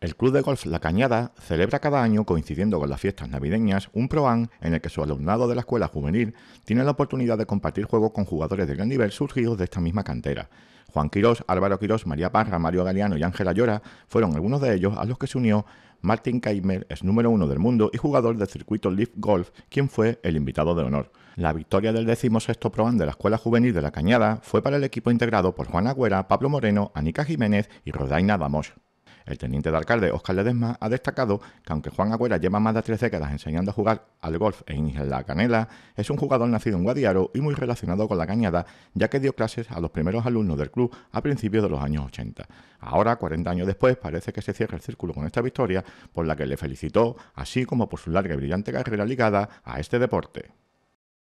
El Club de Golf La Cañada celebra cada año, coincidiendo con las fiestas navideñas, un ProAN en el que su alumnado de la escuela juvenil tiene la oportunidad de compartir juegos con jugadores de gran nivel surgidos de esta misma cantera. Juan Quirós, Álvaro Quirós, María Parra, Mario Galeano y Ángela Llora fueron algunos de ellos a los que se unió Martin Keimer, es número uno del mundo y jugador del circuito Leaf Golf, quien fue el invitado de honor. La victoria del pro ProAN de la Escuela Juvenil de La Cañada fue para el equipo integrado por Juan Agüera, Pablo Moreno, Anica Jiménez y Rodaina Damos. El teniente de alcalde Oscar Ledesma ha destacado que aunque Juan Agüera lleva más de tres décadas enseñando a jugar al golf en la Canela, es un jugador nacido en Guadiaro y muy relacionado con la cañada, ya que dio clases a los primeros alumnos del club a principios de los años 80. Ahora, 40 años después, parece que se cierra el círculo con esta victoria, por la que le felicitó, así como por su larga y brillante carrera ligada a este deporte.